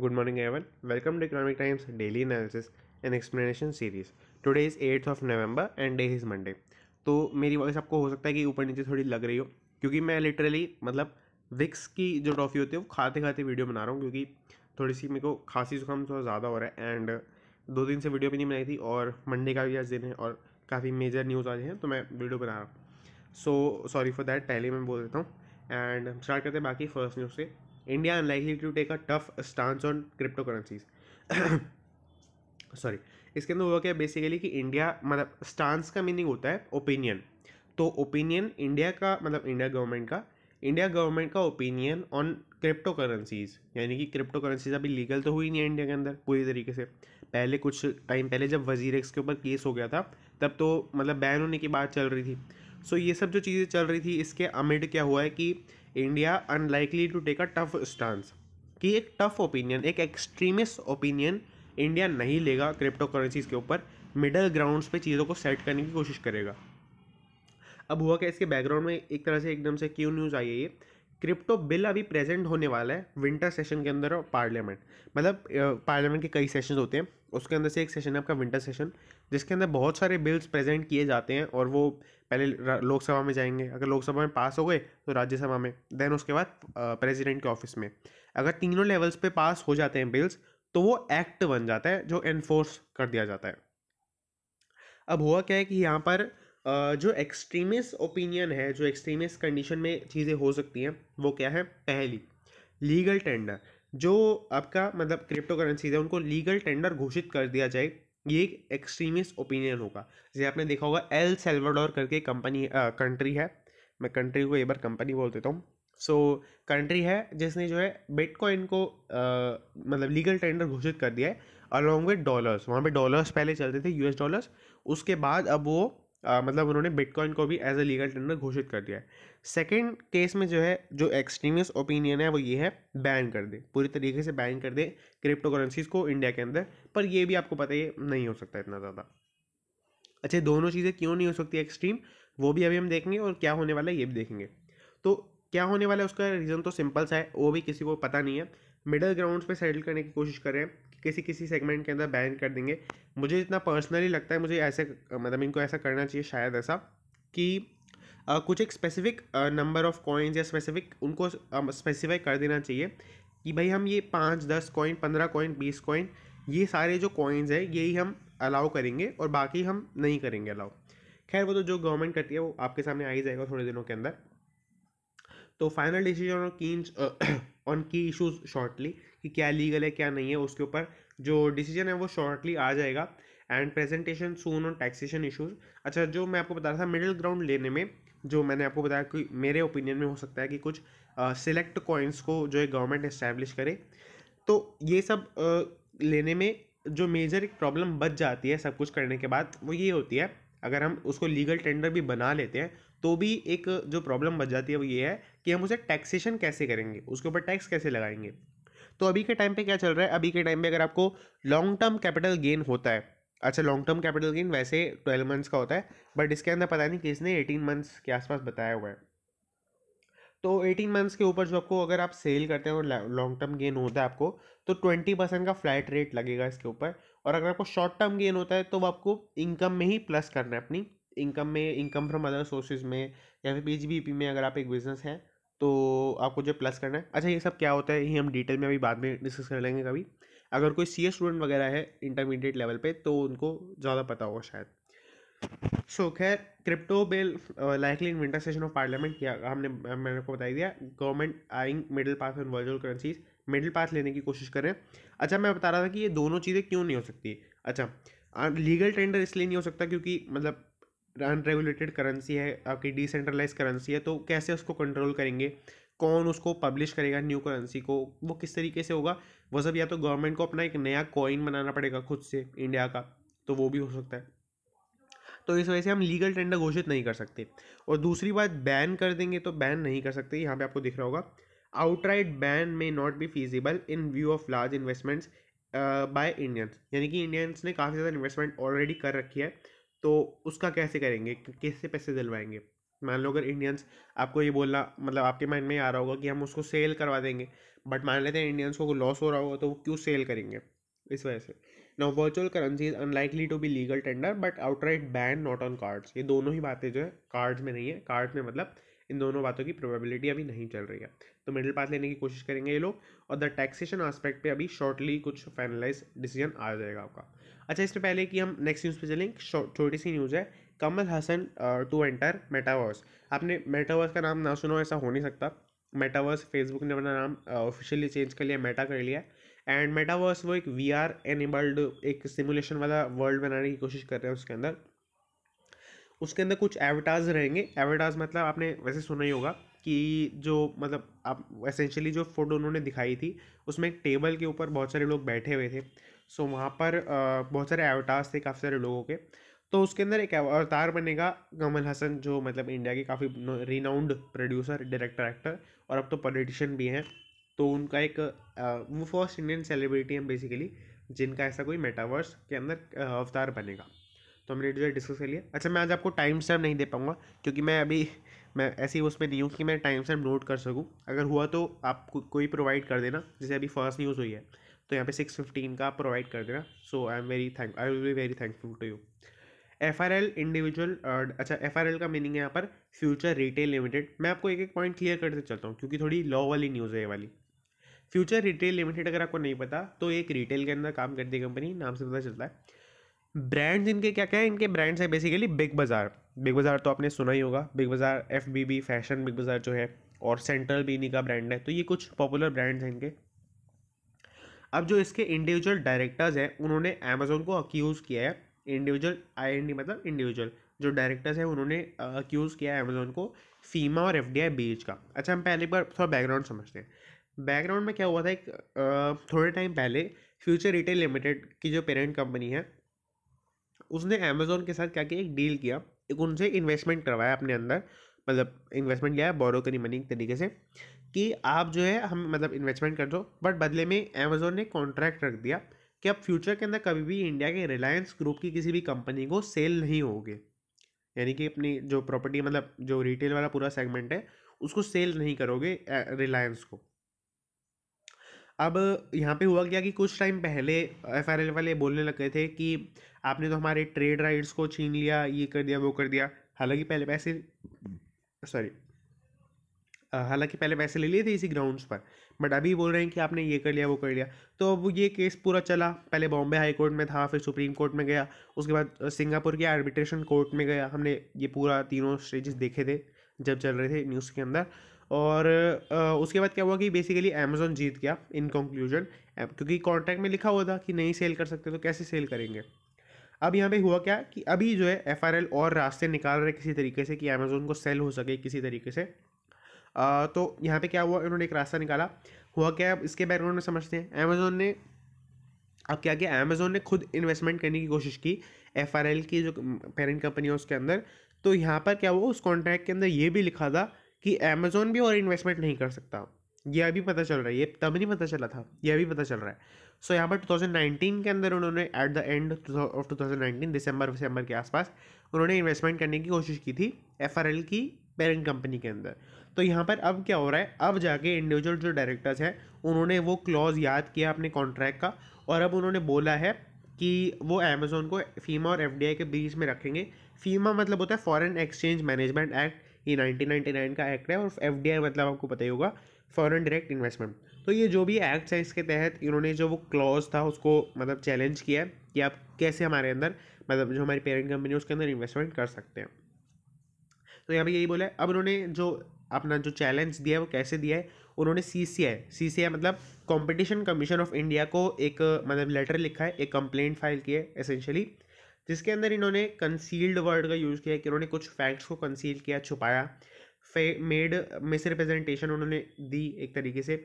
good morning everyone welcome to Economic Times daily analysis and explanation series today is eighth of November and day is Monday तो मेरी voice आपको हो सकता है कि ऊपर नीचे थोड़ी लग रही हो क्योंकि मैं लिटरली मतलब विक्स की जो ट्रॉफ़ी होती है वो खाते खाते वीडियो बना रहा हूँ क्योंकि थोड़ी सी मेरे को खांसी जुकाम थोड़ा ज़्यादा हो रहा है एंड दो दिन से वीडियो भी नहीं बनाई थी और मंडे का भी आज दिन है और काफ़ी मेजर न्यूज़ आ रही है तो मैं वीडियो बना रहा हूँ सो सॉरी फॉर दैट पहले मैं बोल देता हूँ एंड स्टार्ट करते हैं बाकी फर्स्ट न्यूज़ से India unlikely to take a tough stance on crypto currencies sorry इसके अंदर हुआ क्या बेसिकली कि इंडिया मतलब स्टांस का मीनिंग होता है ओपिनियन तो ओपिनियन इंडिया का मतलब इंडिया गवर्नमेंट का इंडिया गवर्नमेंट का ओपिनियन ऑन क्रिप्टो करेंसीज यानी कि क्रिप्टो करेंसीज अभी लीगल तो हुई नहीं है इंडिया के अंदर पूरी तरीके से पहले कुछ टाइम पहले जब वजीरेक्स के ऊपर केस हो गया था तब तो मतलब बैन होने की बात चल रही थी सो ये सब जो चीज़ें चल रही थी इसके अमिड क्या हुआ है कि India unlikely to take a tough stance कि एक टफ ओपिनियन एक एक्सट्रीमिस्ट ओपिनियन इंडिया नहीं लेगा क्रिप्टो करेंसीज के ऊपर मिडल ग्राउंड्स पे चीज़ों को सेट करने की कोशिश करेगा अब हुआ क्या इसके बैकग्राउंड में एक तरह से एकदम से क्यों न्यूज़ आई है ये क्रिप्टो बिल अभी प्रेजेंट होने वाला है विंटर सेशन के अंदर पार्लियामेंट मतलब पार्लियामेंट के कई सेशन होते हैं उसके अंदर से एक सेशन है आपका विंटर सेशन जिसके अंदर बहुत सारे बिल्स प्रेजेंट किए जाते हैं और वो पहले लोकसभा में जाएंगे अगर लोकसभा में पास हो गए तो राज्यसभा में देन उसके बाद प्रेसिडेंट के ऑफिस में अगर तीनों लेवल्स पे पास हो जाते हैं बिल्स तो वो एक्ट बन जाता है जो एनफोर्स कर दिया जाता है अब हुआ क्या है कि यहाँ पर जो एक्सट्रीमिस्ट ओपिनियन है जो एक्सट्रीमिस्ट कंडीशन में चीज़ें हो सकती हैं वो क्या है पहली लीगल टेंडर जो आपका मतलब क्रिप्टो करेंसीज है उनको लीगल टेंडर घोषित कर दिया जाए ये एक एक्सट्रीमिस्ट ओपिनियन होगा जैसे आपने देखा होगा एल सेल्वाडोर करके कंपनी कंट्री है मैं कंट्री को एक बार कंपनी बोल देता हूँ सो so, कंट्री है जिसने जो है बिटकॉइन को आ, मतलब लीगल टेंडर घोषित कर दिया है अलॉन्ग विद डॉलर्स वहाँ पे डॉलर्स पहले चलते थे यूएस डॉलर्स उसके बाद अब वो आ, मतलब उन्होंने बिटकॉइन को भी एज ए लीगल टेंडर घोषित कर दिया है सेकेंड केस में जो है जो एक्सट्रीमिस्ट ओपिनियन है वो ये है बैन कर दे पूरी तरीके से बैन कर दे क्रिप्टो करेंसीज को इंडिया के अंदर पर ये भी आपको पता है नहीं हो सकता इतना ज़्यादा अच्छा दोनों चीज़ें क्यों नहीं हो सकती एक्सट्रीम वो भी अभी हम देखेंगे और क्या होने वाला है ये भी देखेंगे तो क्या होने वाला है उसका रीज़न तो सिंपल सा है वो भी किसी को पता नहीं है मिडल ग्राउंड्स पे सेटल करने की कोशिश कर रहे हैं किसी किसी सेगमेंट के अंदर बैन कर देंगे मुझे इतना पर्सनली लगता है मुझे ऐसे मतलब इनको ऐसा करना चाहिए शायद ऐसा कि आ, कुछ एक स्पेसिफिक नंबर ऑफ कॉइन्स या स्पेसिफिक उनको स्पेसिफाई कर देना चाहिए कि भाई हम ये पाँच दस कॉइन पंद्रह कॉइन बीस कॉइन ये सारे जो कॉइन्स हैं यही हम अलाउ करेंगे और बाकी हम नहीं करेंगे अलाउ खैर वो तो जो गवर्नमेंट करती है वो आपके सामने आ ही जाएगा थोड़े दिनों के अंदर तो final decision on key on key issues shortly कि क्या लीगल है क्या नहीं है उसके ऊपर जो डिसीजन है वो शॉर्टली आ जाएगा and presentation soon on taxation issues अच्छा जो मैं आपको बता रहा था मिडिल ग्राउंड लेने में जो मैंने आपको बताया कि मेरे ओपिनियन में हो सकता है कि कुछ सिलेक्ट uh, कॉइन्स को जो है गवर्नमेंट इस्टेब्लिश करे तो ये सब uh, लेने में जो मेजर एक प्रॉब्लम बच जाती है सब कुछ करने के बाद वो ये होती है अगर हम उसको लीगल टेंडर भी बना लेते हैं तो भी एक जो प्रॉब्लम बच जाती है वो ये है कि हम उसे टैक्सेशन कैसे करेंगे उसके ऊपर टैक्स कैसे लगाएंगे तो अभी के टाइम पे क्या चल रहा है अभी के टाइम पे अगर आपको लॉन्ग टर्म कैपिटल गेन होता है अच्छा लॉन्ग टर्म कैपिटल गेन वैसे ट्वेल्व मंथ्स का होता है बट इसके अंदर पता नहीं किसने एटीन मंथ्स के आसपास बताया हुआ है तो एटीन मंथ्स के ऊपर जो आपको अगर आप सेल करते हैं और लॉन्ग टर्म गेन होता है आपको तो ट्वेंटी परसेंट का फ्लैट रेट लगेगा इसके ऊपर और अगर आपको शॉर्ट टर्म गेन होता है तो वो आपको इनकम में ही प्लस करना है अपनी इनकम में इनकम फ्रॉम अदर सोर्सेज में या फिर पी में अगर आप एक बिजनेस हैं तो आपको जो प्लस करना है अच्छा ये सब क्या होता है ये हम डिटेल में अभी बाद में डिस्कस कर लेंगे कभी अगर कोई सी स्टूडेंट वगैरह है इंटरमीडिएट लेवल पे तो उनको ज़्यादा पता होगा शायद सो खैर crypto bill likely winter session of parliament किया हमने मैंने आपको बताई दिया government eyeing middle path and virtual currencies middle path लेने की कोशिश कर रहे हैं अच्छा मैं बता रहा था कि ये दोनों चीज़ें क्यों नहीं हो सकती अच्छा लीगल टेंडर इसलिए नहीं हो सकता क्योंकि मतलब अनरेगुलेटेड करेंसी है आपकी डिसेंट्रलाइज करेंसी है तो कैसे उसको कंट्रोल करेंगे कौन उसको पब्लिश करेगा न्यू करेंसी को वो किस तरीके से होगा वो सब या तो गवर्नमेंट को अपना एक नया कॉइन बनाना पड़ेगा खुद से इंडिया का तो वो भी हो सकता है तो इस वजह से हम लीगल टेंडर घोषित नहीं कर सकते और दूसरी बात बैन कर देंगे तो बैन नहीं कर सकते यहाँ पे आपको दिख रहा होगा outright ban may not be feasible in view of large investments by Indians यानी कि इंडियंस ने काफ़ी ज़्यादा इन्वेस्टमेंट ऑलरेडी कर रखी है तो उसका कैसे करेंगे कैसे पैसे दिलवाएंगे मान लो अगर इंडियंस आपको ये बोलना मतलब आपके माइंड में आ रहा होगा कि हम उसको सेल करवा देंगे बट मान लेते हैं इंडियंस को लॉस हो रहा होगा तो वो क्यों सेल करेंगे इस वजह से now virtual currency is unlikely to be legal tender but outright ban not on cards ये दोनों ही बातें जो है कार्ड्स में नहीं है कार्ड्स में मतलब इन दोनों बातों की प्रोबेबिलिटी अभी नहीं चल रही है तो मिडिल पाथ लेने की कोशिश करेंगे ये लोग और द टैक्सेशन आस्पेक्ट पे अभी शॉर्टली कुछ फाइनलाइज डिसीजन आ जाएगा आपका अच्छा इससे पहले कि हम नेक्स्ट न्यूज़ पे चलें छोटी सी न्यूज़ है Kamal Haasan to enter metaverse आपने मेटावर्स का नाम ना सुना ऐसा हो नहीं सकता मेटावर्स फेसबुक ने अपना नाम ऑफिशियली चेंज कर लिया मेटा कर लिया एंड मेटावर्स वो एक वी आर एनेबल्ड एक सिमुलेशन वाला वर्ल्ड बनाने की कोशिश कर रहे हैं उसके अंदर उसके अंदर कुछ एवटाज रहेंगे एवटाज मतलब आपने वैसे सुना ही होगा कि जो मतलब आप एसेंशियली जो फ़ोटो उन्होंने दिखाई थी उसमें एक टेबल के ऊपर बहुत सारे लोग बैठे हुए थे सो so, वहाँ पर बहुत सारे एवटार्स थे काफ़ी सारे लोगों के तो उसके अंदर एक अवतार बनेगा कमल हसन जो मतलब इंडिया के काफ़ी रिनाउंड प्रोड्यूसर डायरेक्टर एक्टर और अब तो पॉलिटिशियन भी हैं तो उनका एक वो फर्स्ट इंडियन सेलिब्रिटी हैं बेसिकली जिनका ऐसा कोई मेटावर्स के अंदर अवतार बनेगा तो हमने जो है डिस्कस कर लिया अच्छा मैं आज आपको टाइम स्टैम्प नहीं दे पाऊँगा क्योंकि मैं अभी मैं ऐसी उसमें नहीं हूँ कि मैं टाइम स्टैम्प नोट कर सकूँ अगर हुआ तो आप को, कोई प्रोवाइड कर देना जैसे अभी फर्स्ट न्यूज़ हुई है तो यहाँ पे सिक्स फिफ्टीन का प्रोवाइड कर देना so I am very thank I will be very thankful to you F R L individual अच्छा एफ आर एल का मीनिंग है यहाँ पर फ्यूचर रिटेल लिमिटेड मैं आपको एक एक पॉइंट क्लियर करते चलता हूँ क्योंकि थोड़ी लॉ वाली न्यूज़ है ये वाली फ्यूचर रिटेल लिमिटेड अगर आपको नहीं पता तो एक रिटेल के अंदर काम करती है कंपनी नाम से पता चलता है ब्रांड्स इनके क्या क्या है इनके ब्रांड्स हैं बेसिकली बिग बाज़ार बिग बाज़ार तो आपने सुना ही होगा Big Bazaar F B B fashion Big Bazaar जो है और सेंट्रल भी इन्हीं का ब्रांड है तो ये कुछ पॉपुलर ब्रांड्स हैं इनके अब जो इसके इंडिविजुअल डायरेक्टर्स हैं उन्होंने अमेजोन को अक्यूज़ किया है इंडिविजुअल आई एन डी मतलब इंडिविजुअल जो डायरेक्टर्स हैं उन्होंने अक्यूज़ किया है अमेजोन को फीमा और एफ डी आई बीच का अच्छा हम पहले बार थोड़ा बैकग्राउंड समझते हैं बैकग्राउंड में क्या हुआ था एक थोड़े टाइम पहले फ्यूचर रिटेल लिमिटेड की जो पेरेंट कंपनी है उसने अमेजोन के साथ क्या किया एक डील किया एक उनसे इन्वेस्टमेंट करवाया अपने अंदर मतलब इन्वेस्टमेंट लिया है बोरो करी मनी तरीके से कि आप जो है हम मतलब इन्वेस्टमेंट कर दो बट बदले में अमेजोन ने कॉन्ट्रैक्ट रख दिया कि आप फ्यूचर के अंदर कभी भी इंडिया के रिलायंस ग्रुप की किसी भी कंपनी को सेल नहीं होगे यानी कि अपनी जो प्रॉपर्टी मतलब जो रिटेल वाला पूरा सेगमेंट है उसको सेल नहीं करोगे रिलायंस को अब यहाँ पे हुआ क्या कि कुछ टाइम पहले एफ वाले बोलने लग गए थे कि आपने तो हमारे ट्रेड राइट्स को छीन लिया ये कर दिया वो कर दिया हालांकि पहले पैसे सॉरी हालांकि पहले पैसे ले लिए थे इसी ग्राउंड्स पर बट अभी बोल रहे हैं कि आपने ये कर लिया वो कर लिया तो अब ये केस पूरा चला पहले बॉम्बे हाई कोर्ट में था फिर सुप्रीम कोर्ट में गया उसके बाद सिंगापुर के आर्बिट्रेशन कोर्ट में गया हमने ये पूरा तीनों स्टेजेस देखे थे जब चल रहे थे न्यूज़ के अंदर और उसके बाद क्या हुआ कि बेसिकली अमेजोन जीत गया इन कंक्लूजन क्योंकि कॉन्ट्रैक्ट में लिखा हुआ था कि नहीं सेल कर सकते तो कैसे सेल करेंगे अब यहाँ पे हुआ क्या कि अभी जो है एफ और रास्ते निकाल रहे किसी तरीके से कि अमेजोन को सेल हो सके किसी तरीके से तो यहाँ पे क्या हुआ इन्होंने एक रास्ता निकाला हुआ क्या अब इसके बैकग्राउंड में समझते हैं अमेजोन ने अब क्या किया अमेजोन ने खुद इन्वेस्टमेंट करने की कोशिश की एफ की जो पेरेंट कंपनी है उसके अंदर तो यहाँ पर क्या हुआ उस कॉन्ट्रैक्ट के अंदर ये भी लिखा था कि अमेजोन भी और इन्वेस्टमेंट नहीं कर सकता ये अभी पता चल रहा है ये तब नहीं पता चला था ये अभी पता चल रहा है सो so, यहाँ पर 2019 के अंदर उन्होंने एट द एंड ऑफ 2019 दिसंबर दिसंबर के आसपास उन्होंने इन्वेस्टमेंट करने की कोशिश की थी एफ की पेरेंट कंपनी के अंदर तो यहाँ पर अब क्या हो रहा है अब जाके इंडिविजुअल जो डायरेक्टर्स हैं उन्होंने वो क्लॉज याद किया अपने कॉन्ट्रैक्ट का और अब उन्होंने बोला है कि वो अमेज़ोन को फीमा और एफ के बीच में रखेंगे फीमा मतलब होता है फॉरेन एक्सचेंज मैनेजमेंट एक्ट ये 1999 का एक्ट है और एफ मतलब आपको पता ही होगा फॉरेन डायरेक्ट इन्वेस्टमेंट तो ये जो भी एक्ट है इसके तहत इन्होंने जो वो क्लॉज था उसको मतलब चैलेंज किया कि आप कैसे हमारे अंदर मतलब जो हमारी पेरेंट कंपनी है उसके अंदर इन्वेस्टमेंट कर सकते हैं तो यहाँ पर यही बोला है अब उन्होंने जो अपना जो चैलेंज दिया है वो कैसे दिया है उन्होंने सी सी आई सी सी आई मतलब कॉम्पिटिशन कमीशन ऑफ इंडिया को एक मतलब लेटर लिखा है एक कंप्लेंट फाइल की है एसेंशली जिसके अंदर इन्होंने कंसील्ड वर्ड का यूज़ किया कि इन्होंने कुछ फैक्ट्स को कंसील किया छुपाया फे मेड मिस रिप्रेजेंटेशन उन्होंने दी एक तरीके से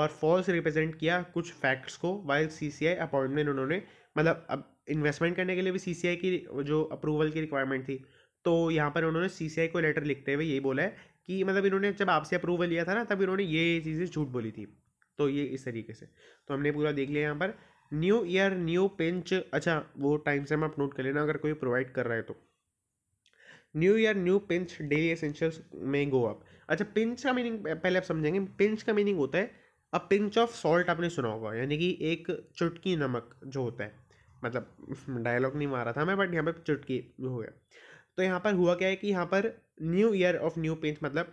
और फॉल्स रिप्रेजेंट किया कुछ फैक्ट्स को वाइल सी सी आई अपॉइंटमेंट उन्होंने मतलब अब इन्वेस्टमेंट करने के लिए भी सी सी आई की जो अप्रूवल की रिक्वायरमेंट थी तो यहाँ पर उन्होंने सी सी आई को लेटर लिखते हुए यही बोला है कि मतलब इन्होंने जब आपसे अप्रूवल लिया था ना तब इन्होंने ये चीज़ें झूठ बोली थी तो ये इस तरीके से तो हमने पूरा देख लिया यहाँ पर न्यू ईयर न्यू पेंच अच्छा वो टाइम से हम आप नोट कर लेना अगर कोई प्रोवाइड कर रहा है तो new year new pinch daily essentials may go up अच्छा पिंच का मीनिंग पहले आप समझेंगे पिंच का मीनिंग होता है अ पिंच ऑफ सॉल्ट आपने सुना होगा यानी कि एक चुटकी नमक जो होता है मतलब डायलॉग नहीं मारा था मैं बट यहाँ पर चुटकी हो गया तो यहाँ पर हुआ क्या है कि यहाँ पर new year of new paint मतलब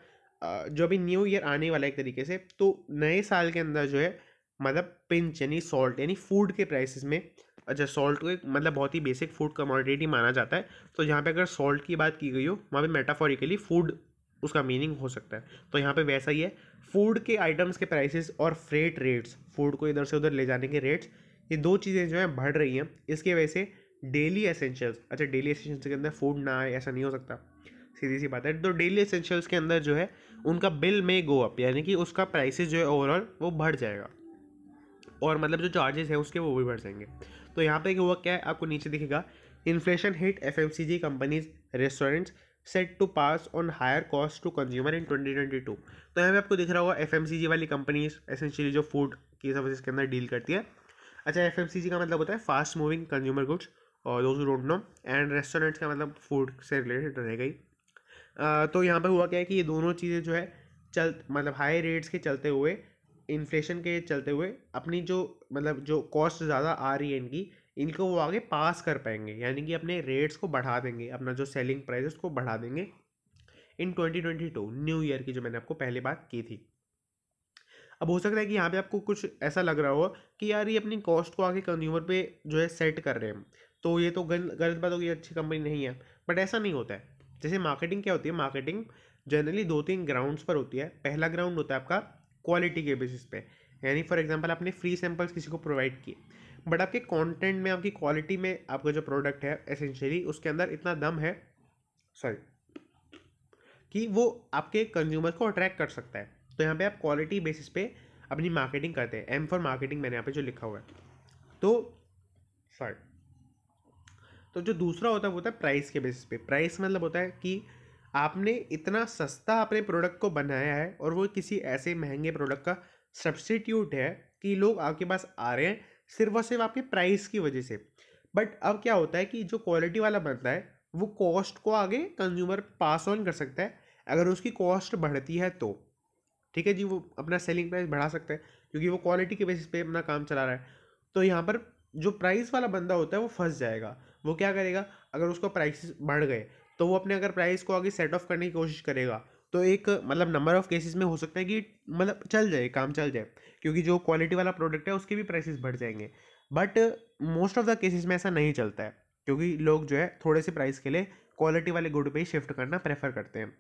जो अभी न्यू ईयर आने वाला है एक तरीके से तो नए साल के अंदर जो है मतलब पिंच यानी सॉल्ट यानी फूड के प्राइसेस में अच्छा सॉल्ट को एक मतलब बहुत ही बेसिक फूड कमोडिटी माना जाता है तो यहाँ पे अगर सॉल्ट की बात की गई हो वहाँ पे मेटाफोरिकली फूड उसका मीनिंग हो सकता है तो यहाँ पे वैसा ही है फूड के आइटम्स के प्राइसेस और फ्रेट रेट्स फूड को इधर से उधर ले जाने के रेट्स ये दो चीज़ें जो हैं बढ़ रही हैं इसके वजह से डेली एसेंशियल्स अच्छा डेली एसेंशियल्स के अंदर फूड ना आए ऐसा नहीं हो सकता सीधी सी बात है तो डेली एसेंशियल्स के अंदर जो है उनका बिल में गो अप यानी कि उसका प्राइसेस जो है ओवरऑल वो बढ़ जाएगा और मतलब जो चार्जेस हैं उसके वो भी बढ़ जाएंगे तो यहाँ पे हुआ क्या है आपको नीचे दिखेगा inflation hit F M C G companies restaurants set to pass on higher cost to consumer in two तो यहाँ पे आपको दिख रहा होगा एफ एम सी जी वाली कंपनीज एसेंशियली जो फूड की सर्विसेज के अंदर डील करती है अच्छा एफ एम सी जी का मतलब होता है फास्ट मूविंग कंज्यूमर गुड्स और those don't know and restaurants का मतलब फूड से रिलेटेड रहेगा ही तो यहाँ पर हुआ क्या है कि ये दोनों चीज़ें जो है चल मतलब हाई रेट्स के चलते हुए इन्फ्लेशन के चलते हुए अपनी जो मतलब जो कॉस्ट ज़्यादा आ रही है इनकी इनको वो आगे पास कर पाएंगे यानी कि अपने रेट्स को बढ़ा देंगे अपना जो सेलिंग प्राइस उसको बढ़ा देंगे इन 2022 न्यू ईयर की जो मैंने आपको पहले बात की थी अब हो सकता है कि यहाँ पे आपको कुछ ऐसा लग रहा हो कि यार ये अपनी कॉस्ट को आगे कंज्यूमर पे जो है सेट कर रहे हैं तो ये तो गलत गलत बात होगी अच्छी कंपनी नहीं है बट ऐसा नहीं होता है जैसे मार्केटिंग क्या होती है मार्केटिंग जनरली दो तीन ग्राउंड्स पर होती है पहला ग्राउंड होता है आपका क्वालिटी के बेसिस पे यानी फॉर एग्जांपल आपने फ्री सैंपल्स किसी को प्रोवाइड किए बट आपके कंटेंट में आपकी क्वालिटी में आपका जो प्रोडक्ट है एसेंशियली उसके अंदर इतना दम है सॉरी कि वो आपके कंज्यूमर्स को अट्रैक्ट कर सकता है तो यहाँ पे आप क्वालिटी बेसिस पे अपनी मार्केटिंग करते हैं एम फॉर मार्केटिंग मैंने यहाँ पे जो लिखा हुआ है तो सॉरी तो जो दूसरा होता है वो होता है प्राइस के बेसिस पे प्राइस मतलब होता है कि आपने इतना सस्ता अपने प्रोडक्ट को बनाया है और वो किसी ऐसे महंगे प्रोडक्ट का सब्सटीट्यूट है कि लोग आपके पास आ रहे हैं सिर्फ और सिर्फ आपके प्राइस की वजह से बट अब क्या होता है कि जो क्वालिटी वाला बनता है वो कॉस्ट को आगे कंज्यूमर पास ऑन कर सकता है अगर उसकी कॉस्ट बढ़ती है तो ठीक है जी वो अपना सेलिंग प्राइस बढ़ा सकता है क्योंकि वो क्वालिटी के बेसिस पे अपना काम चला रहा है तो यहाँ पर जो प्राइस वाला बंदा होता है वो फंस जाएगा वो क्या करेगा अगर उसको प्राइस बढ़ गए तो वो अपने अगर प्राइस को आगे सेट ऑफ करने की कोशिश करेगा तो एक मतलब नंबर ऑफ केसेस में हो सकता है कि मतलब चल जाए काम चल जाए क्योंकि जो क्वालिटी वाला प्रोडक्ट है उसके भी प्राइसेस बढ़ जाएंगे but most of the cases में ऐसा नहीं चलता है क्योंकि लोग जो है थोड़े से प्राइस के लिए क्वालिटी वाले गुड पे ही शिफ्ट करना प्रेफर करते हैं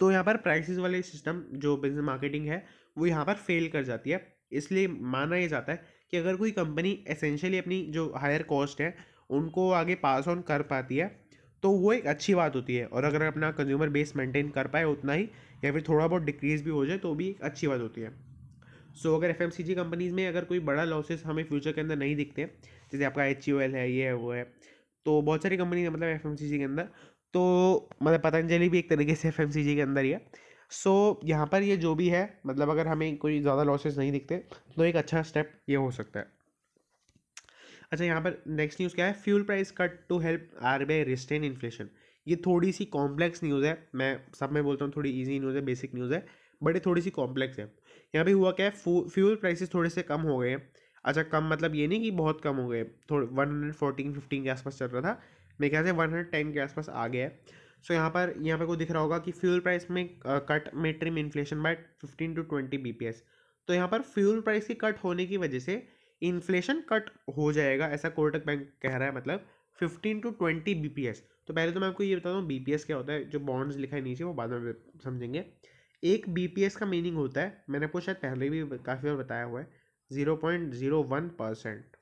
तो यहाँ पर प्राइसेस वाले सिस्टम जो बिजनेस मार्केटिंग है वो यहाँ पर फेल कर जाती है इसलिए माना यह जाता है कि अगर कोई कंपनी एसेंशियली अपनी जो हायर कॉस्ट है उनको आगे पास ऑन कर पाती है तो वो एक अच्छी बात होती है और अगर अपना कंज्यूमर बेस मेंटेन कर पाए उतना ही या फिर थोड़ा बहुत डिक्रीज़ भी हो जाए तो भी एक अच्छी बात होती है सो so, अगर एफ कंपनीज़ में अगर कोई बड़ा लॉसेस हमें फ्यूचर के अंदर नहीं दिखते जैसे आपका एच e है ये है वो है तो बहुत सारी कंपनी है मतलब एफ के अंदर तो मतलब पतंजलि भी एक तरीके से एफ के अंदर ही है सो so, यहाँ पर ये जो भी है मतलब अगर हमें कोई ज़्यादा लॉसेस नहीं दिखते तो एक अच्छा स्टेप ये हो सकता है अच्छा यहाँ पर नेक्स्ट न्यूज़ क्या है fuel price cut to help R B I restrain inflation ये थोड़ी सी कॉम्प्लेक्स न्यूज़ है मैं सब में बोलता हूँ थोड़ी ईजी न्यूज़ है बेसिक न्यूज़ है बट ये थोड़ी सी कॉम्प्लेक्स है यहाँ पे हुआ क्या है फ्यूल प्राइसेस थोड़े से कम हो गए हैं अच्छा कम मतलब ये नहीं कि बहुत कम हो गए थोड़े वन हंड्रेड फोर्टीन फिफ्टीन के आसपास चल रहा था मेरे ख्याल से वन हंड्रेड टेन के आसपास आ गया है सो यहाँ पर यहाँ पर कोई दिख रहा होगा कि फ्यूल प्राइस में कट में inflation by fifteen to twenty B तो यहाँ पर फ्यूल प्राइस के कट होने की वजह से इन्फ्लेशन कट हो जाएगा ऐसा कोटक बैंक कह रहा है मतलब फिफ्टीन टू ट्वेंटी बी तो पहले तो मैं आपको ये बताता हूँ बी क्या होता है जो बॉन्ड्स लिखा है नीचे वो बाद में समझेंगे एक बी का मीनिंग होता है मैंने आपको शायद पहले भी काफ़ी बार बताया हुआ है zero point zero one percent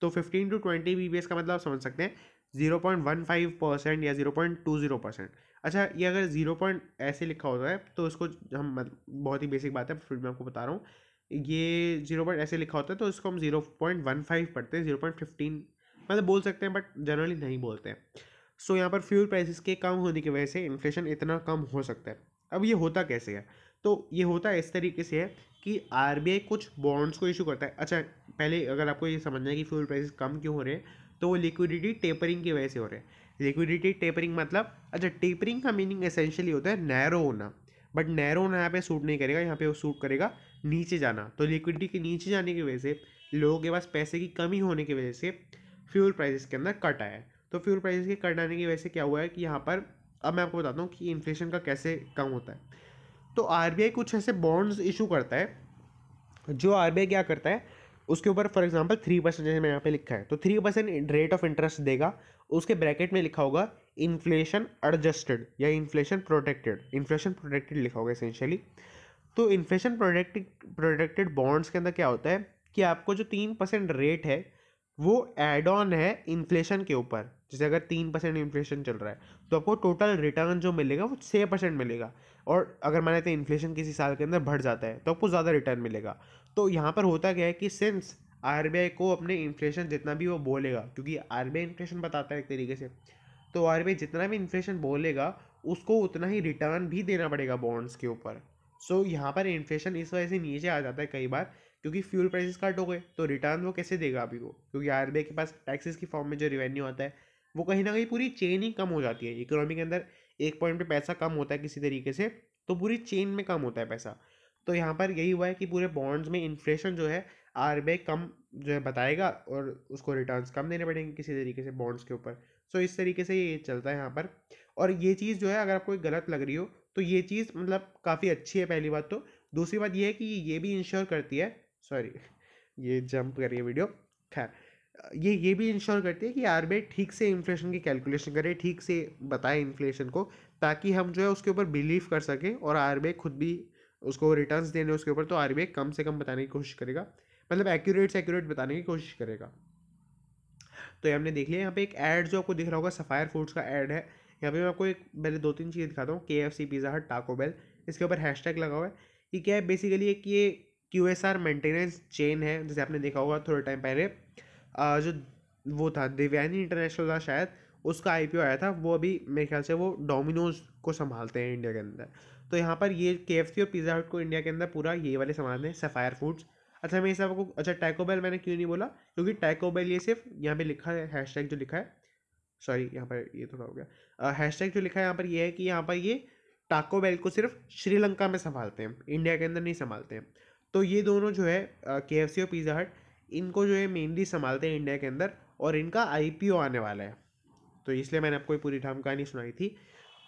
तो फिफ्टीन टू ट्वेंटी बी का मतलब आप समझ सकते हैं zero point one five percent या zero point two zero percent अच्छा ये अगर ज़ीरो पॉइंट ऐसे लिखा होता है तो इसको हम बहुत ही बेसिक बात है फिर मैं आपको बता रहा हूँ ये जीरो पॉइंट ऐसे लिखा होता है तो इसको हम जीरो पॉइंट वन फाइव पढ़ते हैं जीरो पॉइंट फिफ्टीन मतलब बोल सकते हैं बट जनरली नहीं बोलते हैं सो so, यहाँ पर फ्यूल प्राइसेस के कम होने की वजह से इन्फ्लेशन इतना कम हो सकता है अब ये होता कैसे है तो ये होता इस तरीके से है कि आर कुछ बॉन्ड्स को इशू करता है अच्छा पहले अगर आपको ये समझना है कि फ्यूल प्राइसेस कम क्यों हो रहे हैं तो वो लिक्विडिटी टेपरिंग की वजह से हो रहे हैं लिक्विडिटी टेपरिंग मतलब अच्छा टेपरिंग का मीनिंग एसेंशियली होता है नैरो होना बट नैरो यहाँ पे सूट नहीं करेगा यहाँ पे वो सूट करेगा नीचे जाना तो लिक्विडिटी के नीचे जाने की वजह से लोगों के पास पैसे की कमी होने की वजह से फ्यूल प्राइसेस के अंदर कट आया है तो फ्यूल प्राइसेस के कट आने की वजह से क्या हुआ है कि यहाँ पर अब मैं आपको बताता हूँ कि इन्फ्लेशन का कैसे कम होता है तो आर कुछ ऐसे बॉन्ड्स इशू करता है जो आर क्या करता है उसके ऊपर फॉर एग्जाम्पल थ्री परसेंट जैसे मैं यहाँ पे लिखा है तो three percent rate of interest देगा उसके ब्रैकेट में लिखा होगा इन्फ्लेशन एडजस्टेड या इन्फ्लेशन प्रोटेक्टेड इन्फ्लेशन प्रोटेक्टेड लिखा होगा इसेंशली तो इन्फ्लेशन प्रोटेक्ट प्रोटेक्टेड बॉन्ड्स के अंदर क्या होता है कि आपको जो तीन परसेंट रेट है वो एड ऑन है इन्फ्लेशन के ऊपर जैसे अगर तीन परसेंट इन्फ्लेशन चल रहा है तो आपको टोटल रिटर्न जो मिलेगा वो छः परसेंट मिलेगा और अगर मान लेते हैं इन्फ्लेशन किसी साल के अंदर बढ़ जाता है तो आपको ज़्यादा रिटर्न मिलेगा तो यहाँ पर होता क्या है कि सिंस आर को अपने इन्फ्लेशन जितना भी वो बोलेगा क्योंकि आर इन्फ्लेशन बताता है एक तरीके से तो आर जितना भी इन्फ्लेशन बोलेगा उसको उतना ही रिटर्न भी देना पड़ेगा बॉन्ड्स के ऊपर सो so, यहाँ पर इन्फ्लेशन इस वजह से नीचे आ जाता है कई बार क्योंकि फ्यूल प्राइसेस कट हो गए तो रिटर्न वो कैसे देगा अभी वो क्योंकि आर के पास टैक्सेस की फॉर्म में जो रिवेन्यू आता है वो कहीं ना कहीं पूरी चेन ही कम हो जाती है इकोनॉमी के अंदर एक पॉइंट पे पैसा कम होता है किसी तरीके से तो पूरी चेन में कम होता है पैसा तो यहाँ पर यही हुआ है कि पूरे बॉन्ड्स में इन्फ्लेशन जो है आर कम जो है बताएगा और उसको रिटर्न्स कम देने पड़ेंगे किसी तरीके से बॉन्ड्स के ऊपर सो इस तरीके से ये चलता है यहाँ पर और ये चीज़ जो है अगर आपको गलत लग रही हो तो ये चीज़ मतलब काफ़ी अच्छी है पहली बात तो दूसरी बात ये है कि ये भी इंश्योर करती है सॉरी ये जंप करिए वीडियो खैर ये ये भी इंश्योर करती है कि आर ठीक से इन्फ्लेशन की कैलकुलेशन करे ठीक से बताए इन्फ्लेशन को ताकि हम जो है उसके ऊपर बिलीव कर सकें और आर खुद भी उसको रिटर्न्स देने उसके ऊपर तो आर कम से कम बताने की कोशिश करेगा मतलब एक्यूरेट से एक्यूरेट बताने की कोशिश करेगा तो ये हमने देख लिया यहाँ पे एक ऐड जो आपको दिख रहा होगा सफ़ायर फूड्स का ऐड है यहाँ पे मैं आपको एक पहले दो तीन चीज़ दिखाता हूँ के एफ सी पिज़्ज़ा हट टाको बेल इसके ऊपर हैश टैग लगा हुआ है ये क्या है बेसिकली एक ये Q S R maintenance chain है जैसे आपने देखा होगा थोड़े टाइम पहले जो वो था दिव्यानी इंटरनेशनल था शायद उसका आई आया था वो अभी मेरे ख्याल से वो डोमिनोज को संभालते हैं इंडिया के अंदर तो यहाँ पर ये के और पिज़्ज़ा हट को इंडिया के अंदर पूरा ये वाले संभालते हैं सफ़ायर फूड्स अच्छा मैं आपको अच्छा टैकोबेल मैंने क्यों नहीं बोला क्योंकि टैकोबेल ये सिर्फ यहाँ पे लिखा है हैश जो लिखा है सॉरी यहाँ पर ये थोड़ा हो गया हैश जो लिखा है यहाँ पर ये है कि यहाँ पर ये टाको को सिर्फ श्रीलंका में संभालते हैं इंडिया के अंदर नहीं संभालते हैं तो ये दोनों जो है के एफ सी और पिज़्ज़ा हट इनको जो है मेनली संभालते हैं इंडिया के अंदर और इनका आई आने वाला है तो इसलिए मैंने आपको पूरी ठाम कहानी सुनाई थी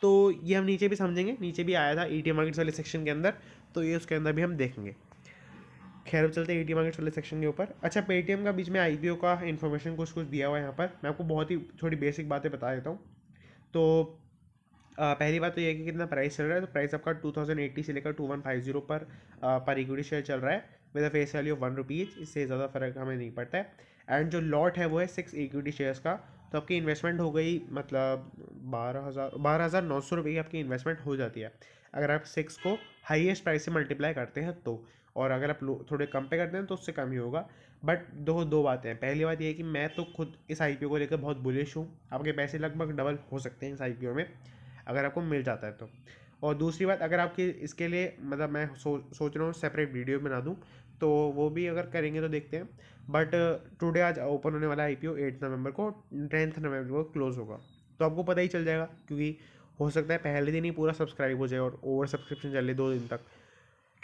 तो ये हम नीचे भी समझेंगे नीचे भी आया था ई टी मार्केट्स वाले सेक्शन के अंदर तो ये उसके अंदर भी हम देखेंगे खैर चलते हैं ए मार्केट वाले सेक्शन के ऊपर अच्छा पेटीएम का बीच में आई का इन्फॉर्मेशन कुछ कुछ दिया हुआ है यहाँ पर मैं आपको बहुत ही थोड़ी बेसिक बातें बता देता हूँ तो आ, पहली बात तो ये है कि कितना प्राइस चल रहा है तो प्राइस आपका टू थाउजेंड एट्टी से लेकर टू वन फाइव जीरो पर आ, पर इक्विटी शेयर चल रहा है with a face value of one rupees इससे ज़्यादा फर्क हमें नहीं पड़ता है एंड जो लॉट है वो है सिक्स इक्विटी शेयर्स का तो आपकी इन्वेस्टमेंट हो गई मतलब बारह हज़ार बारह हज़ार नौ सौ रुपये की आपकी इन्वेस्टमेंट हो जाती है अगर आप सिक्स को हाईएस्ट प्राइस से मल्टीप्लाई करते हैं तो और अगर आप थोड़े कम पे करते हैं तो उससे कम ही होगा बट दो दो बातें हैं पहली बात यह है कि मैं तो खुद इस आई को लेकर बहुत बुलिश हूँ आपके पैसे लगभग डबल हो सकते हैं इस आई में अगर आपको मिल जाता है तो और दूसरी बात अगर आपकी इसके लिए मतलब मैं सो, सोच रहा हूँ सेपरेट वीडियो बना दूँ तो वो भी अगर करेंगे तो देखते हैं बट टुडे आज ओपन होने वाला आई पी ओ एट नवंबर को टेंथ नवंबर को क्लोज़ होगा तो आपको पता ही चल जाएगा क्योंकि हो सकता है पहले दिन ही पूरा सब्सक्राइब हो जाए और ओवर सब्सक्रिप्शन चले दो दिन तक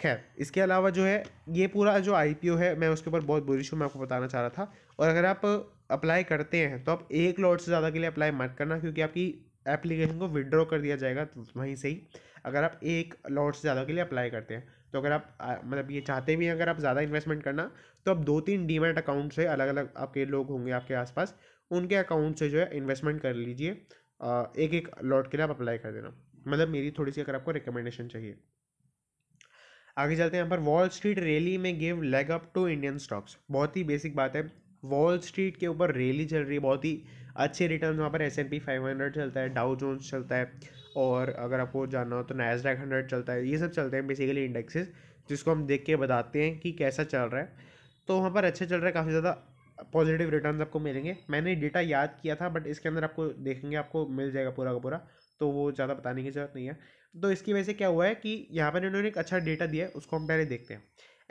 खैर इसके अलावा जो है ये पूरा जो आई है मैं उसके ऊपर बहुत बुरी हूँ मैं आपको बताना चाह रहा था और अगर आप अप्लाई करते हैं तो आप एक लॉट से ज़्यादा के लिए अप्लाई मत करना क्योंकि आपकी एप्लीकेशन को विड्रॉ कर दिया जाएगा तो वहीं से ही अगर आप एक लॉट से ज़्यादा के लिए अप्लाई करते हैं तो अगर आप मतलब ये चाहते भी हैं अगर आप ज़्यादा इन्वेस्टमेंट करना तो आप दो तीन डीमेट अकाउंट से अलग अलग आपके लोग होंगे आपके आसपास उनके अकाउंट से जो है इन्वेस्टमेंट कर लीजिए एक एक लॉट के लिए आप अप्लाई कर देना मतलब मेरी थोड़ी सी अगर आपको रिकमेंडेशन चाहिए आगे चलते हैं यहाँ पर वॉल स्ट्रीट रैली में give leg up to Indian stocks बहुत ही बेसिक बात है वॉल स्ट्रीट के ऊपर रैली चल रही है बहुत ही अच्छे रिटर्न वहाँ पर S and P five hundred चलता है डाउ जोन्स चलता है और अगर आपको जानना हो तो नैसडैक हंड्रेड चलता है ये सब चलते हैं बेसिकली इंडेक्सेस जिसको हम देख के बताते हैं कि कैसा चल रहा है तो वहाँ पर अच्छे चल रहा है काफ़ी ज़्यादा पॉजिटिव रिटर्न आपको मिलेंगे मैंने डेटा याद किया था बट इसके अंदर आपको देखेंगे आपको मिल जाएगा पूरा का पूरा तो वो ज़्यादा बताने की ज़रूरत नहीं है तो इसकी वजह से क्या हुआ है कि यहाँ पर इन्होंने एक अच्छा डेटा दिया है उसको हम पहले देखते हैं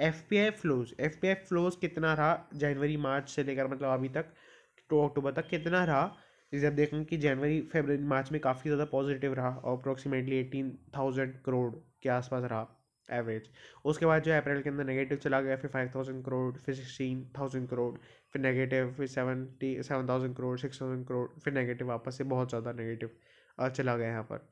F P I flows F P I flows कितना रहा जनवरी मार्च से लेकर मतलब अभी तक टू अक्टूबर तक कितना रहा जैसे आप देखेंगे कि जनवरी फेबररी मार्च में काफ़ी ज़्यादा पॉजिटिव रहा और अप्रोक्सीमेटली एटीन थाउजेंड करोड़ के आसपास रहा एवरेज उसके बाद जो अप्रैल के अंदर नेगेटिव चला गया फिर फाइव थाउजेंड करोड़ फिर सिक्सटीन थाउजेंड करोड़ फिर नेगेटिव फिर seventy seven thousand crore six thousand crore फिर नेगेटिव वापस से बहुत ज़्यादा नेगेटिव चला गया यहाँ पर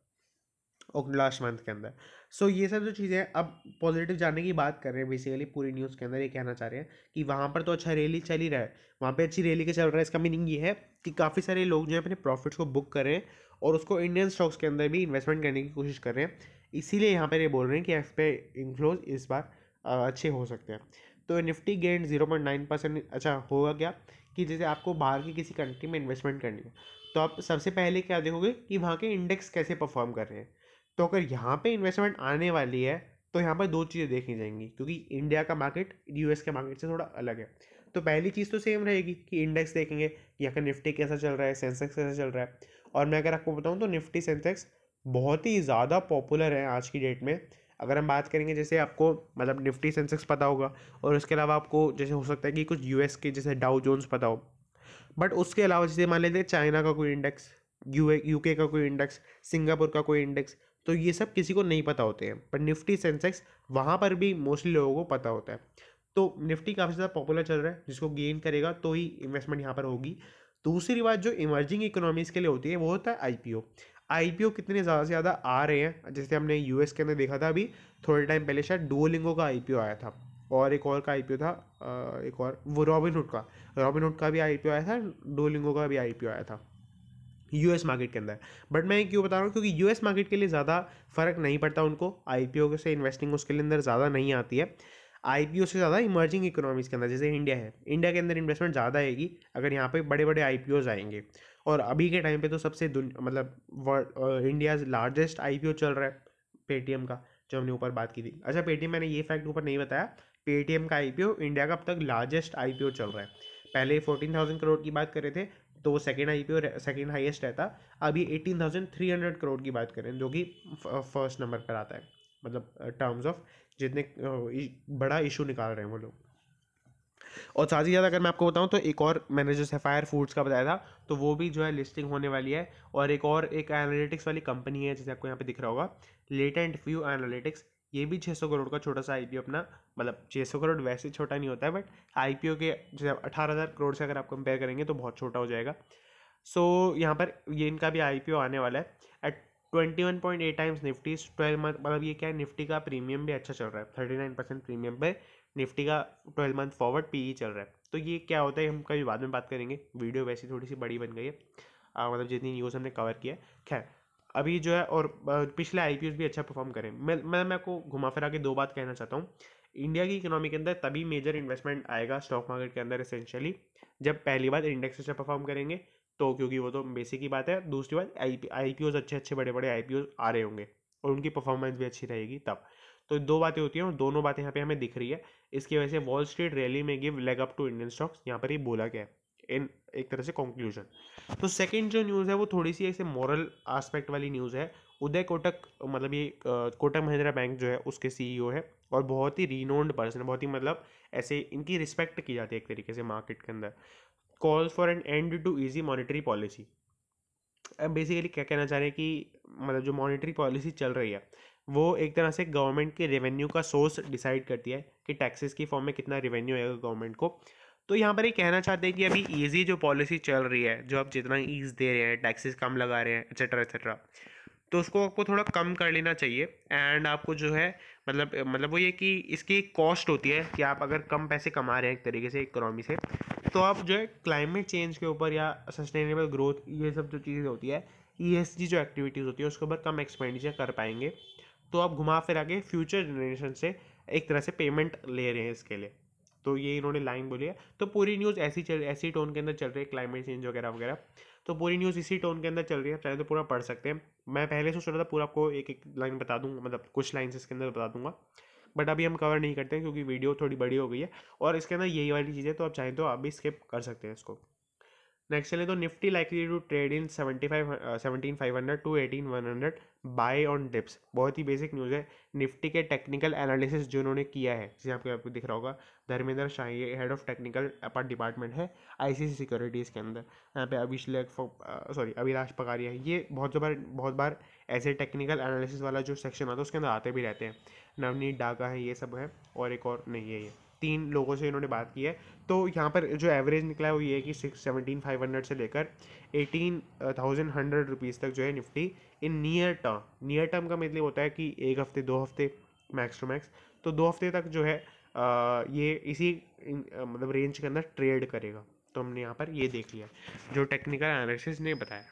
और लास्ट मंथ के अंदर सो so, ये सब जो चीज़ें अब पॉजिटिव जाने की बात कर रहे हैं बेसिकली पूरी न्यूज़ के अंदर ये कहना चाह रहे हैं कि वहाँ पर तो अच्छा रैली चल ही रहा है वहाँ पर अच्छी रैली के चल रहा है इसका मीनिंग ये है कि काफ़ी सारे लोग जो है अपने प्रॉफिट्स को बुक कर रहे हैं और उसको इंडियन स्टॉक्स के अंदर भी इन्वेस्टमेंट करने की कोशिश कर रहे हैं इसीलिए यहाँ पर ये बोल रहे हैं कि एफ पे इन्फ्लोज इस बार अच्छे हो सकते हैं तो Nifty gain zero point nine percent अच्छा होगा क्या कि जैसे आपको बाहर की किसी कंट्री में इन्वेस्टमेंट करनी है तो आप सबसे पहले क्या देखोगे कि वहाँ के इंडेक्स कैसे परफॉर्म कर रहे हैं तो अगर यहाँ पे इन्वेस्टमेंट आने वाली है तो यहाँ पर दो चीज़ें देखी जाएंगी क्योंकि इंडिया का मार्केट यूएस के मार्केट से थोड़ा अलग है तो पहली चीज़ तो सेम रहेगी कि इंडेक्स देखेंगे यहाँ का निफ्टी कैसा चल रहा है सेंसेक्स कैसा चल रहा है और मैं अगर आपको बताऊँ तो निफ्टी सेंसेक्स बहुत ही ज़्यादा पॉपुलर है आज की डेट में अगर हम बात करेंगे जैसे आपको मतलब निफ्टी सेंसेक्स पता होगा और उसके अलावा आपको जैसे हो सकता है कि कुछ यूएस के जैसे डाउ जोन्स पता हो बट उसके अलावा जैसे मान लेते हैं चाइना का कोई इंडेक्स यू यूके का कोई इंडेक्स सिंगापुर का कोई इंडेक्स तो ये सब किसी को नहीं पता होते हैं पर निफ्टी सेंसेक्स वहाँ पर भी मोस्टली लोगों को पता होता है तो निफ्टी काफ़ी ज़्यादा पॉपुलर चल रहा है जिसको गेन करेगा तो ही इन्वेस्टमेंट यहाँ पर होगी दूसरी बात जो इमर्जिंग इकोनॉमीज़ के लिए होती है वो होता है आई पी कितने ज़्यादा से ज़्यादा आ रहे हैं जैसे हमने यू के अंदर देखा था अभी थोड़े टाइम पहले शायद डुओलिंगो का आई आया था और एक और का आई था एक और वो रॉबिनहुड का रॉबिनहुड का भी आई आया था डुओलिंगो का भी आई आया था यूएस मार्केट के अंदर बट मैं क्यों बता रहा हूँ क्योंकि यूएस मार्केट के लिए ज़्यादा फ़र्क नहीं पड़ता उनको आईपीओ से इन्वेस्टिंग उसके लिए अंदर ज़्यादा नहीं आती है आईपीओ से ज़्यादा इमर्जिंग इकोनॉमीज़ के अंदर जैसे इंडिया है इंडिया के अंदर इन्वेस्टमेंट ज़्यादा आएगी अगर यहाँ पे बड़े बड़े ओज आएंगे और अभी के टाइम पे तो सबसे मतलब वर्ल्ड इंडियाज़ लार्जेस्ट ओ चल रहा है पेटीएम का जो हमने ऊपर बात की थी अच्छा पेटीएम मैंने ये फैक्ट ऊपर नहीं बताया पेटीएम का ओ इंडिया का अब तक लार्जेस्ट ओ चल रहा है पहले फोर्टीन थाउजेंड करोड़ की बात कर रहे थे तो वो सेकेंड हाई पे और सेकेंड हाईएस्ट रहता अभी eighteen thousand three hundred crore की बात करें जो कि फर्स्ट नंबर uh, पर आता है मतलब टर्म्स uh, ऑफ जितने uh, बड़ा इशू निकाल रहे हैं वो लोग और साथ ही साथ अगर मैं आपको बताऊं तो एक और मैंने जो सफ़ायर फूड्स का बताया था तो वो भी जो है लिस्टिंग होने वाली है और एक और एक एनालिटिक्स वाली कंपनी है जैसे आपको यहाँ पे दिख रहा होगा लेटेंट व्यू एनालिटिक्स ये भी 600 करोड़ का छोटा सा आईपीओ अपना मतलब 600 करोड़ वैसे छोटा नहीं होता है बट आईपीओ के जैसे अठारह हज़ार करोड़ से अगर आप कंपेयर करेंगे तो बहुत छोटा हो जाएगा सो so, यहाँ पर ये इनका भी आई आने वाला है at twenty one point eight times Nifty twelve month मतलब ये क्या है निफ्टी का प्रीमियम भी अच्छा चल रहा है थर्टी नाइन परसेंट प्रीमियम पर निफ्टी का ट्वेल्व मंथ फॉरवर्ड ही चल रहा है तो ये क्या होता है हम कभी बाद में बात करेंगे वीडियो वैसी थोड़ी सी बड़ी बन गई है आ, मतलब जितनी न्यूज़ हमने कवर किया है खैर अभी जो है और पिछले आई भी अच्छा परफॉर्म करें मैं मैं मैं आपको घुमा फिरा के दो बात कहना चाहता हूँ इंडिया की इकोनॉमी के अंदर तभी मेजर इन्वेस्टमेंट आएगा स्टॉक मार्केट के अंदर एसेंशियली जब पहली बार इंडेक्स अच्छा परफॉर्म करेंगे तो क्योंकि वो तो बेसिक ही बात है दूसरी बात आई आई अच्छे अच्छे बड़े बड़े आई आ रहे होंगे और उनकी परफॉर्मेंस भी अच्छी रहेगी तब तो दो बातें होती हैं और दोनों बातें यहाँ पे हमें दिख रही है इसकी वजह से वॉल स्ट्रीट रैली में give leg up to Indian stocks यहाँ पर ही बोला गया है इन एक तरह से कंक्लूजन तो सेकंड जो न्यूज़ है वो थोड़ी सी ऐसे मॉरल एस्पेक्ट वाली न्यूज़ है उदय कोटक मतलब ये कोटक महिंद्रा बैंक जो है उसके सी e है और बहुत ही रीनोन्ड पर्सन बहुत ही मतलब ऐसे इनकी रिस्पेक्ट की जाती है एक तरीके से मार्केट के अंदर calls for an end to easy monetary policy अब बेसिकली क्या कहना चाह रहे हैं कि मतलब जो मॉनिटरी पॉलिसी चल रही है वो एक तरह से गवर्नमेंट के रेवेन्यू का सोर्स डिसाइड करती है कि टैक्सेस की फॉर्म में कितना रेवेन्यू आएगा गवर्नमेंट को तो यहाँ पर ये कहना चाहते हैं कि अभी ईजी जो पॉलिसी चल रही है जो आप जितना ईज दे रहे हैं टैक्सेस कम लगा रहे हैं एक्सेट्रा एक्सेट्रा तो उसको आपको थोड़ा कम कर लेना चाहिए एंड आपको जो है मतलब मतलब वो ये कि इसकी कॉस्ट होती है कि आप अगर कम पैसे कमा रहे हैं एक तरीके से इकोनॉमी से तो आप जो है क्लाइमेट चेंज के ऊपर या सस्टेनेबल ग्रोथ ये सब जो चीज़ें होती है ई e जो एक्टिविटीज़ होती है उसके ऊपर कम एक्सपेंडिचर कर पाएंगे तो आप घुमा फिरा के फ्यूचर जनरेशन से एक तरह से पेमेंट ले रहे हैं इसके लिए तो ये इन्होंने लाइन बोली है तो पूरी न्यूज़ ऐसी चल ऐसी टोन के अंदर चल रही है क्लाइमेट चेंज वगैरह वगैरह तो पूरी न्यूज़ इसी टोन के अंदर चल रही है चाहे तो पूरा पढ़ सकते हैं मैं पहले सोच रहा था पूरा आपको एक एक लाइन बता दूंगा मतलब कुछ लाइन इसके अंदर बता दूंगा बट अभी हम कवर नहीं करते हैं क्योंकि वीडियो थोड़ी बड़ी हो गई है और इसके अंदर यही वाली चीज़ें तो आप चाहें तो आप भी स्किप कर सकते हैं इसको नेक्स्ट चले तो Nifty likely to trade in seventy five seventeen five hundred to eighteen one hundred buy on dips बहुत ही बेसिक न्यूज़ है निफ्टी के टेक्निकल एनालिसिस जो उन्होंने किया है जिसे आपको आपको दिख रहा होगा धर्मेंद्र शाह ये head of technical apart department है आईसीसी सिक्योरिटीज़ के अंदर यहाँ पे अभिषेक सॉरी uh, अभिलाष पकारिया ये बहुत बार बहुत बार ऐसे टेक्निकल एनालिसिस वाला जो सेक्शन आता है उसके अंदर आते भी रहते हैं नवनीत डाका है ये सब है और एक और नहीं है ये तीन लोगों से इन्होंने बात की है तो यहाँ पर जो एवरेज निकला है वो ये है कि सिक्स सेवनटीन फाइव हंड्रेड से लेकर एटीन थाउजेंड हंड्रेड रुपीज़ तक जो है Nifty in near term near term का मतलब होता है कि एक हफ्ते दो हफ्ते मैक्स टू मैक्स तो दो हफ्ते तक जो है uh, ये इसी uh, मतलब रेंज के अंदर ट्रेड करेगा तो हमने यहाँ पर ये देख लिया जो टेक्निकल एनालिसिस ने बताया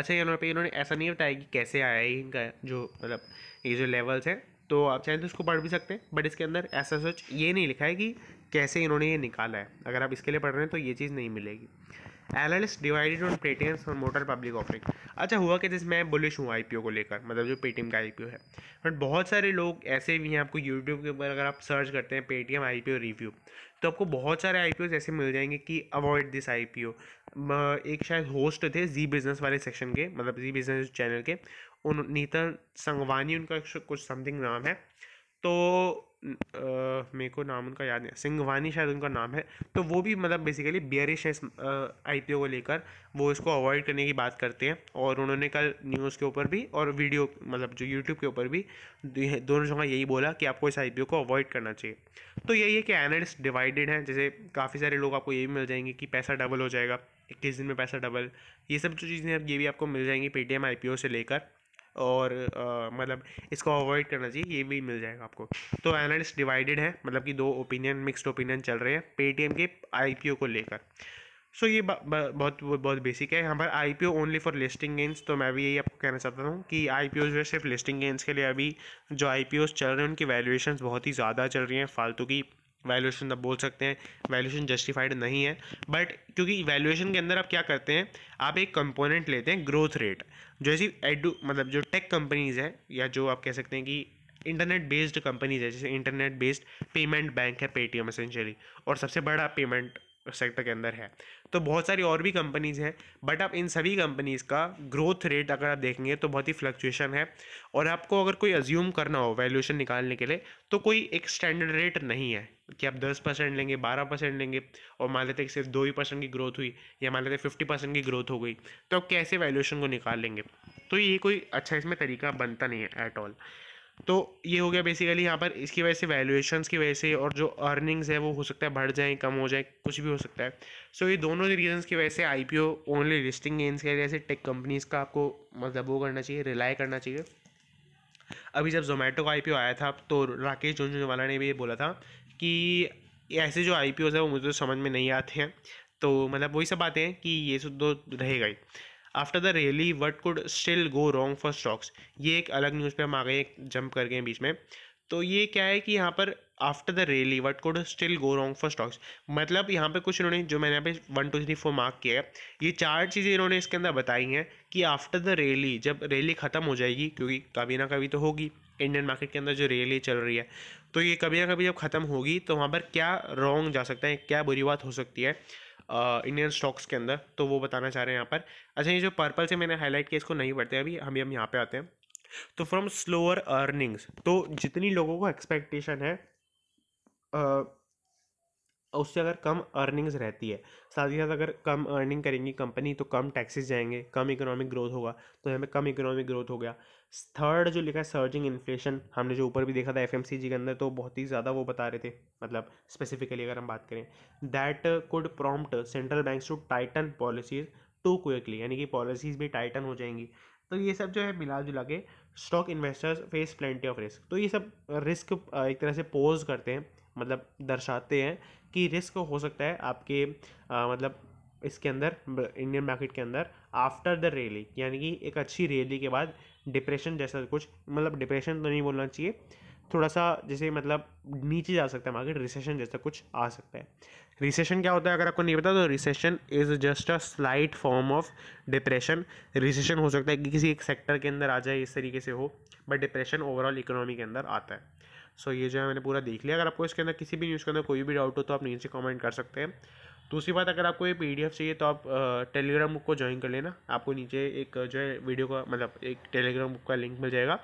अच्छा यहाँ पर इन्होंने ऐसा नहीं बताया कि कैसे आया है इनका जो मतलब ये जो लेवल्स हैं तो आप चाहें तो इसको पढ़ भी सकते हैं बट इसके अंदर ऐसा सच ये नहीं लिखा है कि कैसे इन्होंने ये निकाला है अगर आप इसके लिए पढ़ रहे हैं तो ये चीज़ नहीं मिलेगी एनालिस्ट डिवाइडेड ऑन पेटीएम और मोटर पब्लिक ऑफरिंग अच्छा हुआ कि जैसे मैं बुलिश हूँ आईपीओ को लेकर मतलब जो पेटीएम का आईपीओ है बट बहुत सारे लोग ऐसे भी हैं आपको यूट्यूब के ऊपर अगर आप सर्च करते हैं पेटीएम आईपीओ रिव्यू तो आपको बहुत सारे आई ऐसे मिल जाएंगे कि अवॉइड दिस आई एक शायद होस्ट थे जी बिज़नेस वाले सेक्शन के मतलब जी बिज़नेस चैनल के उन नीतल संगवानी उनका कुछ समथिंग नाम है तो मेरे को नाम उनका याद नहीं सिंघवानी शायद उनका नाम है तो वो भी मतलब बेसिकली बियरिश है इस आई को लेकर वो इसको अवॉइड करने की बात करते हैं और उन्होंने कल न्यूज़ के ऊपर भी और वीडियो मतलब जो यूट्यूब के ऊपर भी दोनों जगह यही बोला कि आपको इस आई को अवॉइड करना चाहिए तो यही है कि एनालिस्ट डिवाइडेड हैं जैसे काफ़ी सारे लोग आपको ये भी मिल जाएंगे कि पैसा डबल हो जाएगा इक्कीस दिन में पैसा डबल ये सब जो चीज़ें ये भी आपको मिल जाएंगी पेटीएम आई से लेकर और आ, मतलब इसको अवॉइड करना चाहिए ये भी मिल जाएगा आपको तो एनालिस्ट डिवाइडेड है मतलब कि दो ओपिनियन मिक्सड ओपिनियन चल रहे हैं पेटीएम के आई को लेकर सो so, ये बहुत बहुत बेसिक है यहाँ पर I P O only for listing gains तो मैं भी यही आपको कहना चाहता हूँ कि आई पी ओ जो है सिर्फ लिस्टिंग गेंस के लिए अभी जो आई पी ओ चल रहे हैं उनकी वैल्यूएशन बहुत ही ज़्यादा चल रही हैं फालतू की वैल्यूएशन आप बोल सकते हैं वैल्यूएशन जस्टिफाइड नहीं है बट क्योंकि वैल्यूएशन के अंदर आप क्या करते हैं आप एक कंपोनेंट लेते हैं ग्रोथ रेट जो ऐसी एड मतलब जो टेक कंपनीज है या जो आप कह सकते हैं कि इंटरनेट बेस्ड कंपनीज है जैसे इंटरनेट बेस्ड पेमेंट बैंक है पेटीएम असेंशली और सबसे बड़ा पेमेंट सेक्टर के अंदर है तो बहुत सारी और भी कंपनीज़ हैं बट आप इन सभी कंपनीज़ का ग्रोथ रेट अगर आप देखेंगे तो बहुत ही फ्लक्चुएशन है और आपको अगर कोई अज्यूम करना हो वैल्यूशन निकालने के लिए तो कोई एक स्टैंडर्ड रेट नहीं है कि आप दस परसेंट लेंगे बारह परसेंट लेंगे और मान लेते सिर्फ दो ही परसेंट की ग्रोथ हुई या मान लेते फिफ्टी परसेंट की ग्रोथ हो गई तो आप कैसे वैल्यूशन को निकाल लेंगे तो ये कोई अच्छा इसमें तरीका बनता नहीं है एट ऑल तो ये हो गया बेसिकली यहाँ पर इसकी वजह से वैल्यूएशन की वजह से और जो अर्निंग्स है वो हो सकता है बढ़ जाए कम हो जाए कुछ भी हो सकता है सो so, ये दोनों रीजंस की वजह से I P only listing gains की वजह से टेक कंपनीज़ का आपको मतलब वो करना चाहिए रिलाई करना चाहिए अभी जब जोमेटो का आई आया था तो राकेश झुंझुनवाला ने भी ये बोला था कि ऐसे जो आई पी है वो मुझे तो समझ में नहीं आते हैं तो मतलब वही सब बातें हैं कि ये सब तो रहेगा ही after the rally what could still go wrong for stocks ये एक अलग न्यूज़ पे हम आ गए एक जंप कर गए बीच में तो ये क्या है कि यहाँ पर after the rally what could still go wrong for stocks मतलब यहाँ पे कुछ इन्होंने जो मैंने यहाँ पे one two three four mark किया है ये चार चीज़ें इन्होंने इसके अंदर बताई हैं कि आफ्टर द रैली जब रैली ख़त्म हो जाएगी क्योंकि कभी ना कभी तो होगी इंडियन मार्केट के अंदर जो रैली चल रही है तो ये कभी ना कभी जब ख़त्म होगी तो वहाँ पर क्या रॉन्ग जा सकता है क्या बुरी बात हो सकती है इंडियन स्टॉक्स के अंदर तो वो बताना चाह रहे हैं यहाँ पर अच्छा ये जो पर्पल से मैंने हाईलाइट किया इसको नहीं पढ़ते अभी हम हम यहाँ पे आते हैं तो फ्रॉम स्लोअर अर्निंग्स तो जितनी लोगों को एक्सपेक्टेशन है आ, उससे अगर कम अर्निंग्स रहती है साथ ही साथ अगर कम अर्निंग करेंगी कंपनी तो कम टैक्सेस जाएंगे कम इकोनॉमिक ग्रोथ होगा तो यहाँ पे कम इकोनॉमिक ग्रोथ हो गया थर्ड जो लिखा है सर्जिंग इन्फ्लेशन हमने जो ऊपर भी देखा था एफ के अंदर तो बहुत ही ज़्यादा वो बता रहे थे मतलब स्पेसिफिकली अगर हम बात करें that could prompt central bank to tighten policies to quickly यानी कि पॉलिसीज़ भी टाइटन हो जाएंगी तो ये सब जो है मिला जुला के stock investors face plenty of risk तो ये सब रिस्क एक तरह से पोज करते हैं मतलब दर्शाते हैं कि रिस्क हो सकता है आपके आ, मतलब इसके अंदर इंडियन मार्केट के अंदर आफ्टर द रैली यानी कि एक अच्छी रैली के बाद डिप्रेशन जैसा कुछ मतलब डिप्रेशन तो नहीं बोलना चाहिए थोड़ा सा जैसे मतलब नीचे जा सकता है मार्केट रिसेशन जैसा कुछ आ सकता है रिसेशन क्या होता है अगर आपको नहीं पता तो recession is just a slight form of depression recession हो सकता है कि किसी एक सेक्टर के अंदर आ जाए इस तरीके से हो बट डिप्रेशन ओवरऑल इकोनॉमी के अंदर आता है सो ये जो है मैंने पूरा देख लिया अगर आपको इसके अंदर किसी भी न्यूज़ के अंदर कोई भी डाउट हो तो आप नीचे कमेंट कर सकते हैं दूसरी बात अगर आपको ये पी चाहिए तो आप टेलीग्राम बुक को ज्वाइन कर लेना आपको नीचे एक जो है वीडियो का मतलब एक टेलीग्राम बुक का लिंक मिल जाएगा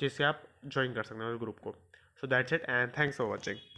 जिससे आप ज्वाइन कर सकते हैं उस ग्रुप को so that's it and thanks for watching